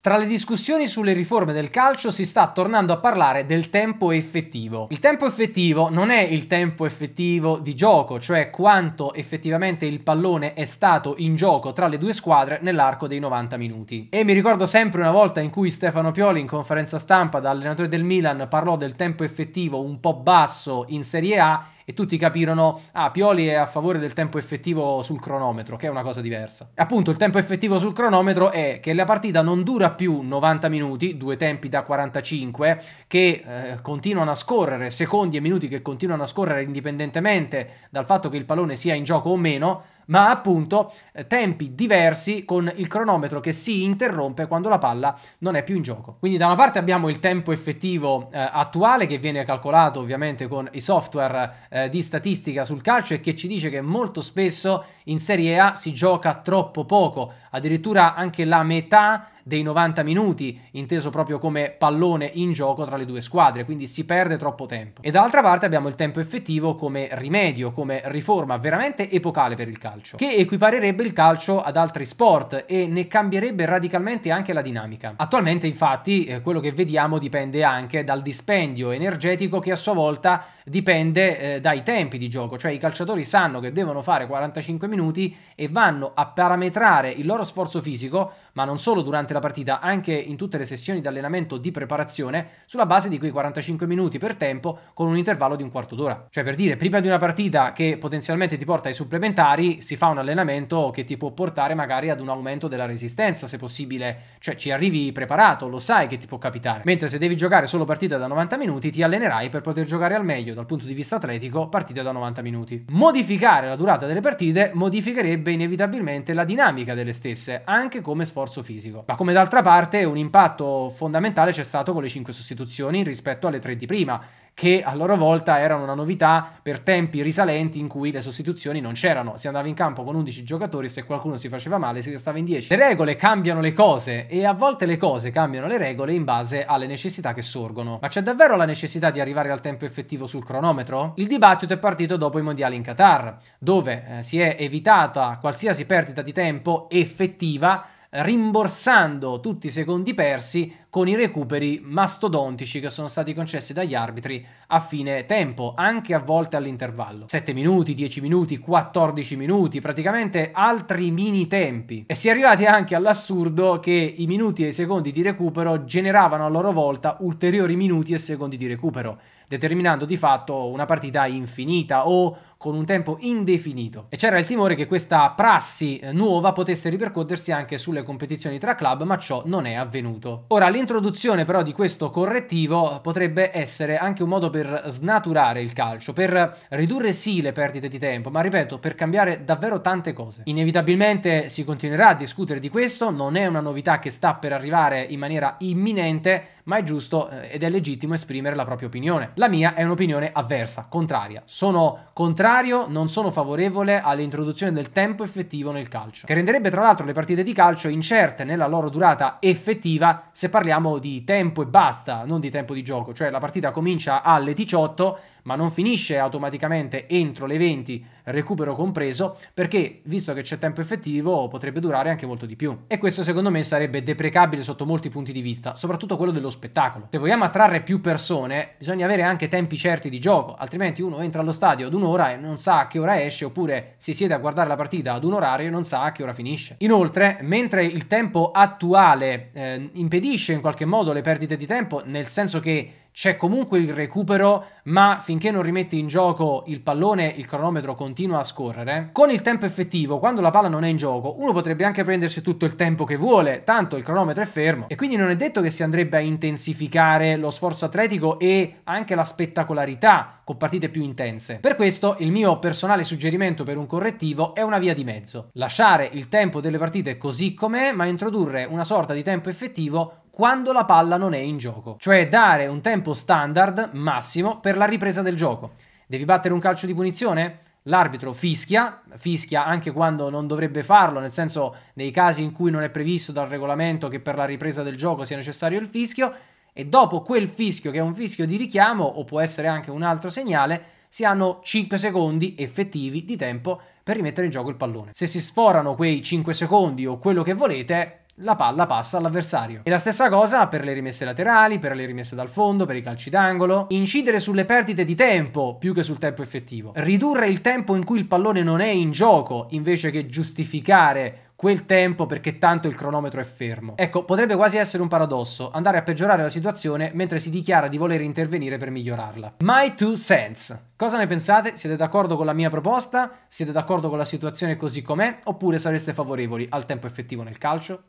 Tra le discussioni sulle riforme del calcio si sta tornando a parlare del tempo effettivo. Il tempo effettivo non è il tempo effettivo di gioco, cioè quanto effettivamente il pallone è stato in gioco tra le due squadre nell'arco dei 90 minuti. E mi ricordo sempre una volta in cui Stefano Pioli in conferenza stampa da allenatore del Milan parlò del tempo effettivo un po' basso in Serie A e tutti capirono, ah, Pioli è a favore del tempo effettivo sul cronometro, che è una cosa diversa. Appunto, il tempo effettivo sul cronometro è che la partita non dura più 90 minuti, due tempi da 45, che eh, continuano a scorrere, secondi e minuti che continuano a scorrere indipendentemente dal fatto che il pallone sia in gioco o meno, ma appunto eh, tempi diversi con il cronometro che si interrompe quando la palla non è più in gioco. Quindi da una parte abbiamo il tempo effettivo eh, attuale che viene calcolato ovviamente con i software eh, di statistica sul calcio e che ci dice che molto spesso in Serie A si gioca troppo poco, addirittura anche la metà dei 90 minuti, inteso proprio come pallone in gioco tra le due squadre, quindi si perde troppo tempo. E dall'altra parte abbiamo il tempo effettivo come rimedio, come riforma veramente epocale per il calcio, che equiparerebbe il calcio ad altri sport e ne cambierebbe radicalmente anche la dinamica. Attualmente infatti eh, quello che vediamo dipende anche dal dispendio energetico che a sua volta dipende eh, dai tempi di gioco, cioè i calciatori sanno che devono fare 45 minuti e vanno a parametrare il loro sforzo fisico, ma non solo durante la partita, anche in tutte le sessioni di allenamento di preparazione, sulla base di quei 45 minuti per tempo con un intervallo di un quarto d'ora. Cioè per dire, prima di una partita che potenzialmente ti porta ai supplementari, si fa un allenamento che ti può portare magari ad un aumento della resistenza, se possibile, cioè ci arrivi preparato, lo sai che ti può capitare. Mentre se devi giocare solo partita da 90 minuti, ti allenerai per poter giocare al meglio dal punto di vista atletico partite da 90 minuti. Modificare la durata delle partite modificherebbe inevitabilmente la dinamica delle stesse, anche come sforzo fisico. Ma come d'altra parte un impatto fondamentale c'è stato con le 5 sostituzioni rispetto alle 3 di prima che a loro volta erano una novità per tempi risalenti in cui le sostituzioni non c'erano. Si andava in campo con 11 giocatori, se qualcuno si faceva male si restava in 10. Le regole cambiano le cose e a volte le cose cambiano le regole in base alle necessità che sorgono. Ma c'è davvero la necessità di arrivare al tempo effettivo sul cronometro? Il dibattito è partito dopo i mondiali in Qatar, dove eh, si è evitata qualsiasi perdita di tempo effettiva rimborsando tutti i secondi persi con i recuperi mastodontici che sono stati concessi dagli arbitri a fine tempo, anche a volte all'intervallo. 7 minuti, 10 minuti, 14 minuti, praticamente altri mini tempi. E si è arrivati anche all'assurdo che i minuti e i secondi di recupero generavano a loro volta ulteriori minuti e secondi di recupero, determinando di fatto una partita infinita o con un tempo indefinito e c'era il timore che questa prassi eh, nuova potesse ripercuotersi anche sulle competizioni tra club, ma ciò non è avvenuto. Ora l'introduzione però di questo correttivo potrebbe essere anche un modo per snaturare il calcio, per ridurre sì le perdite di tempo, ma ripeto, per cambiare davvero tante cose. Inevitabilmente si continuerà a discutere di questo, non è una novità che sta per arrivare in maniera imminente, ma è giusto eh, ed è legittimo esprimere la propria opinione. La mia è un'opinione avversa, contraria. Sono contrario contrario, non sono favorevole all'introduzione del tempo effettivo nel calcio, che renderebbe tra l'altro le partite di calcio incerte nella loro durata effettiva se parliamo di tempo e basta, non di tempo di gioco, cioè la partita comincia alle 18 ma non finisce automaticamente entro le 20, recupero compreso, perché visto che c'è tempo effettivo potrebbe durare anche molto di più. E questo secondo me sarebbe deprecabile sotto molti punti di vista, soprattutto quello dello spettacolo. Se vogliamo attrarre più persone, bisogna avere anche tempi certi di gioco, altrimenti uno entra allo stadio ad un'ora e non sa a che ora esce, oppure si siede a guardare la partita ad un orario e non sa a che ora finisce. Inoltre, mentre il tempo attuale eh, impedisce in qualche modo le perdite di tempo, nel senso che c'è comunque il recupero, ma finché non rimette in gioco il pallone, il cronometro continua a scorrere. Con il tempo effettivo, quando la palla non è in gioco, uno potrebbe anche prendersi tutto il tempo che vuole, tanto il cronometro è fermo. E quindi non è detto che si andrebbe a intensificare lo sforzo atletico e anche la spettacolarità con partite più intense. Per questo il mio personale suggerimento per un correttivo è una via di mezzo. Lasciare il tempo delle partite così com'è, ma introdurre una sorta di tempo effettivo quando la palla non è in gioco, cioè dare un tempo standard massimo per la ripresa del gioco. Devi battere un calcio di punizione? L'arbitro fischia, fischia anche quando non dovrebbe farlo, nel senso nei casi in cui non è previsto dal regolamento che per la ripresa del gioco sia necessario il fischio, e dopo quel fischio che è un fischio di richiamo o può essere anche un altro segnale, si hanno 5 secondi effettivi di tempo per rimettere in gioco il pallone. Se si sforano quei 5 secondi o quello che volete, la palla passa all'avversario. E la stessa cosa per le rimesse laterali, per le rimesse dal fondo, per i calci d'angolo. Incidere sulle perdite di tempo più che sul tempo effettivo. Ridurre il tempo in cui il pallone non è in gioco invece che giustificare quel tempo perché tanto il cronometro è fermo. Ecco, potrebbe quasi essere un paradosso andare a peggiorare la situazione mentre si dichiara di voler intervenire per migliorarla. My two cents. Cosa ne pensate? Siete d'accordo con la mia proposta? Siete d'accordo con la situazione così com'è? Oppure sareste favorevoli al tempo effettivo nel calcio?